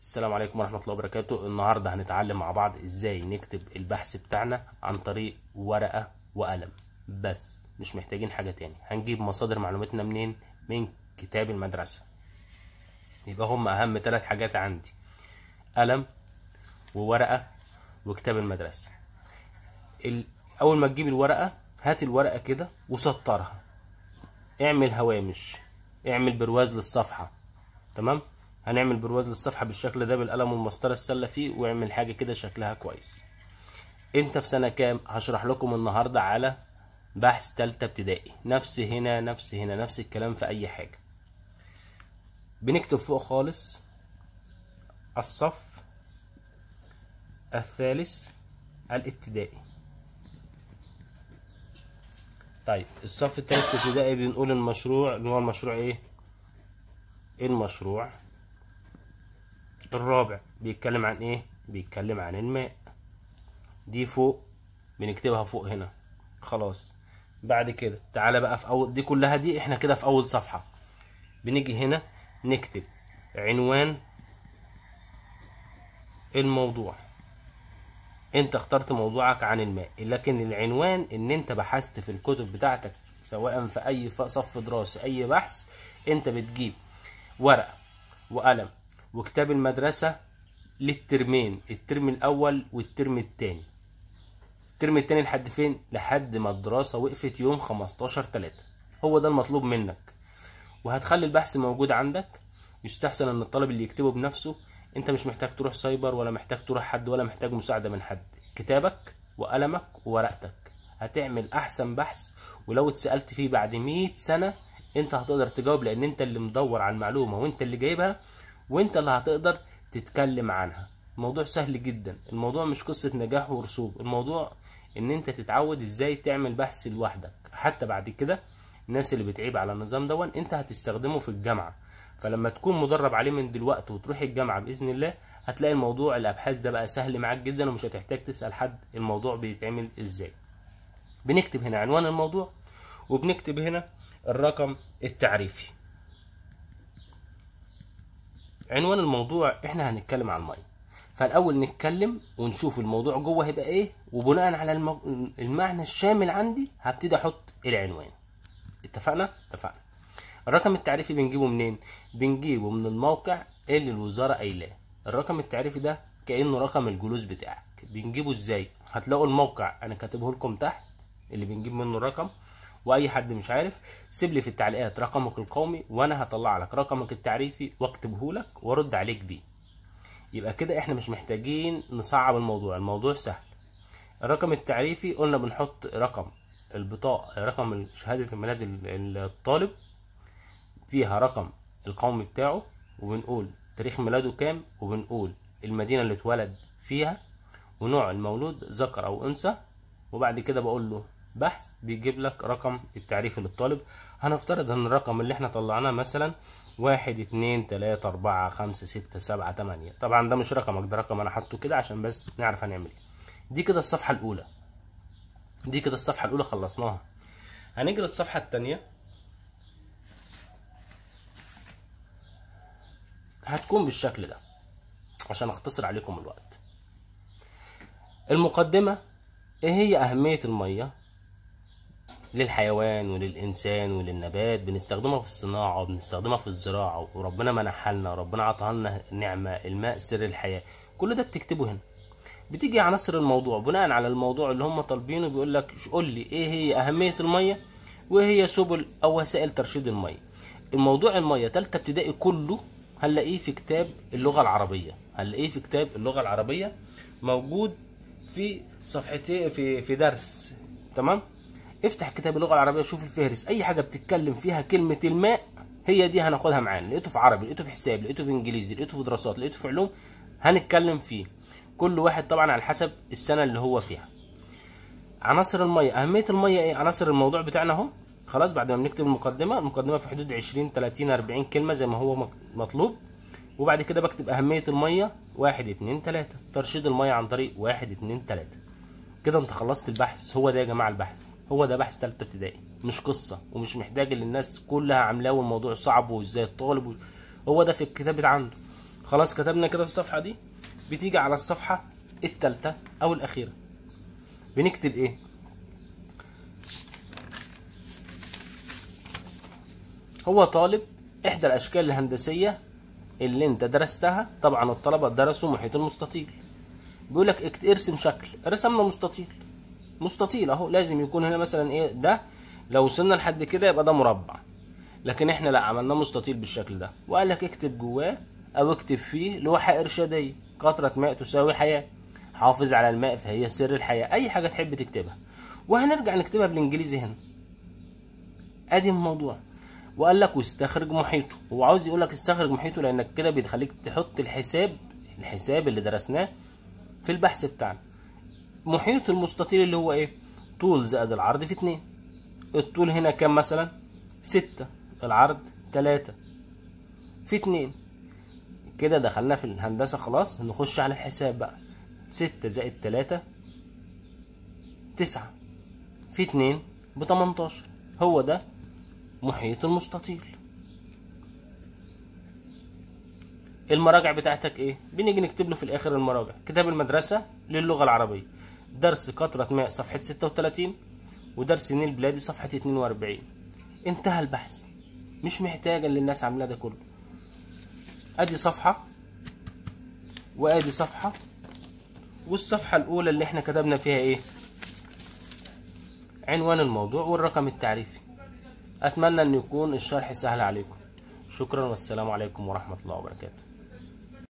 السلام عليكم ورحمة الله وبركاته النهاردة هنتعلم مع بعض ازاي نكتب البحث بتاعنا عن طريق ورقة وقلم بس مش محتاجين حاجة تاني هنجيب مصادر معلوماتنا منين من كتاب المدرسة يبقى هم اهم ثلاث حاجات عندي قلم وورقة وكتاب المدرسة اول ما تجيب الورقة هات الورقة كده وسطرها اعمل هوامش اعمل برواز للصفحة تمام هنعمل برواز للصفحه بالشكل ده بالقلم والمسطره السله فيه واعمل حاجه كده شكلها كويس انت في سنه كام هشرح لكم النهارده على بحث ثالثه ابتدائي نفس هنا نفس هنا نفس الكلام في اي حاجه بنكتب فوق خالص الصف الثالث الابتدائي طيب الصف الثالث الابتدائي بنقول المشروع اللي هو المشروع ايه المشروع الرابع بيتكلم عن ايه بيتكلم عن الماء دي فوق بنكتبها فوق هنا خلاص بعد كده تعالى بقى في اول دي كلها دي احنا كده في اول صفحه بنيجي هنا نكتب عنوان الموضوع انت اخترت موضوعك عن الماء لكن العنوان ان انت بحثت في الكتب بتاعتك سواء في اي صف دراسي اي بحث انت بتجيب ورقه وقلم وكتاب المدرسة للترمين الترم الأول والترم الثاني الترم الثاني لحد فين؟ لحد ما الدراسة وقفت يوم 15 3 هو ده المطلوب منك وهتخلي البحث موجود عندك يستحسن ان الطالب اللي يكتبه بنفسه انت مش محتاج تروح سايبر ولا محتاج تروح حد ولا محتاج مساعدة من حد كتابك وقلمك وورقتك هتعمل احسن بحث ولو اتسألت فيه بعد 100 سنة انت هتقدر تجاوب لان انت اللي مدور على المعلومة وانت اللي جايبها وانت اللي هتقدر تتكلم عنها الموضوع سهل جدا الموضوع مش قصة نجاح ورسوب الموضوع ان انت تتعود ازاي تعمل بحث لوحدك حتى بعد كده الناس اللي بتعيب على النظام دون انت هتستخدمه في الجامعة فلما تكون مدرب عليه من دلوقتي وتروح الجامعة بإذن الله هتلاقي الموضوع الأبحاث ده بقى سهل معاك جدا ومش هتحتاج تسأل حد الموضوع بيتعمل ازاي بنكتب هنا عنوان الموضوع وبنكتب هنا الرقم التعريفي عنوان الموضوع احنا هنتكلم عن الميه فالاول نتكلم ونشوف الموضوع جوه هيبقى ايه وبناء على المعنى الشامل عندي هبتدي احط العنوان اتفقنا اتفقنا الرقم التعريفي بنجيبه منين بنجيبه من الموقع اللي الوزاره قايلاه الرقم التعريفي ده كانه رقم الجلوس بتاعك بنجيبه ازاي هتلاقوا الموقع انا كاتبه لكم تحت اللي بنجيب منه الرقم واي حد مش عارف سيب لي في التعليقات رقمك القومي وانا هطلع لك رقمك التعريفي واكتبه لك وارد عليك بيه يبقى كده احنا مش محتاجين نصعب الموضوع الموضوع سهل الرقم التعريفي قلنا بنحط رقم البطاقة رقم شهادة الميلاد الطالب فيها رقم القومي بتاعه وبنقول تاريخ ميلاده كام وبنقول المدينة اللي اتولد فيها ونوع المولود ذكر أو أنثى وبعد كده بقول له بحث بيجيب لك رقم التعريف للطالب هنفترض ان الرقم اللي احنا طلعناه مثلا واحد اتنين تلاتة اربعة خمسة ستة سبعة تمانية طبعا ده مش رقمك ده رقم انا حاطه كده عشان بس نعرف هنعمل ايه دي كده الصفحة الاولى دي كده الصفحة الاولى خلصناها هنيجي للصفحه التانية هتكون بالشكل ده عشان اختصر عليكم الوقت المقدمة ايه هي اهمية المية للحيوان وللإنسان وللنبات بنستخدمها في الصناعة وبنستخدمها في الزراعة وربنا منحها لنا وربنا عطاها لنا نعمة الماء سر الحياة كل ده بتكتبه هنا بتيجي عناصر الموضوع بناء على الموضوع اللي هم طالبينه بيقول لك قول لي ايه هي أهمية المية وايه هي سبل أو وسائل ترشيد المية الموضوع المية تالتة ابتدائي كله هنلاقيه في كتاب اللغة العربية هنلاقيه في كتاب اللغة العربية موجود في صفحتين في في درس تمام افتح كتاب اللغه العربيه شوف الفهرس اي حاجه بتتكلم فيها كلمه الماء هي دي هناخدها معانا لقيته في عربي لقيته في حساب لقيته في انجليزي لقيته في دراسات لقيته في علوم هنتكلم فيه كل واحد طبعا على حسب السنه اللي هو فيها عناصر الميه اهميه الميه ايه عناصر الموضوع بتاعنا اهو خلاص بعد ما بنكتب المقدمه المقدمه في حدود 20 30 40 كلمه زي ما هو مطلوب وبعد كده بكتب اهميه الميه 1 2 3 ترشيد الميه عن طريق 1 2 3 كده انت خلصت البحث هو ده يا جماعه البحث هو ده بحث ثالثه ابتدائي مش قصه ومش محتاج ان الناس كلها عاملاه والموضوع صعب وازاي الطالب و... هو ده في الكتاب عنده خلاص كتبنا كده الصفحه دي بتيجي على الصفحه الثالثه او الاخيره بنكتب ايه هو طالب احدى الاشكال الهندسيه اللي انت درستها طبعا الطلبه درسوا محيط المستطيل بيقول لك ارسم شكل رسمنا مستطيل مستطيل اهو لازم يكون هنا مثلا ايه ده لو وصلنا لحد كده يبقى ده مربع لكن احنا لا عملناه مستطيل بالشكل ده وقال لك اكتب جواه او اكتب فيه لوحه ارشاديه قطره ماء تساوي حياه حافظ على الماء فهي سر الحياه اي حاجه تحب تكتبها وهنرجع نكتبها بالانجليزي هنا ادي الموضوع وقال لك واستخرج محيطه هو عاوز يقول لك استخرج محيطه لانك كده بيخليك تحط الحساب الحساب اللي درسناه في البحث بتاعنا محيط المستطيل اللي هو ايه طول زائد العرض في اتنين الطول هنا كام مثلا ستة العرض تلاتة في اتنين كده دخلنا في الهندسة خلاص نخش على الحساب بقى ستة زائد تلاتة تسعة في اتنين بتمنتاشر هو ده محيط المستطيل المراجع بتاعتك ايه بنيجي نكتب له في الاخر المراجع كتاب المدرسة للغة العربية درس قطرة ماء صفحة 36 ودرس النيل بلادي صفحة 42 انتهى البحث مش محتاجا للناس عاملة ده كله ادي صفحة وادي صفحة والصفحة الاولى اللي احنا كتبنا فيها ايه عنوان الموضوع والرقم التعريفي اتمنى ان يكون الشرح سهل عليكم شكرا والسلام عليكم ورحمة الله وبركاته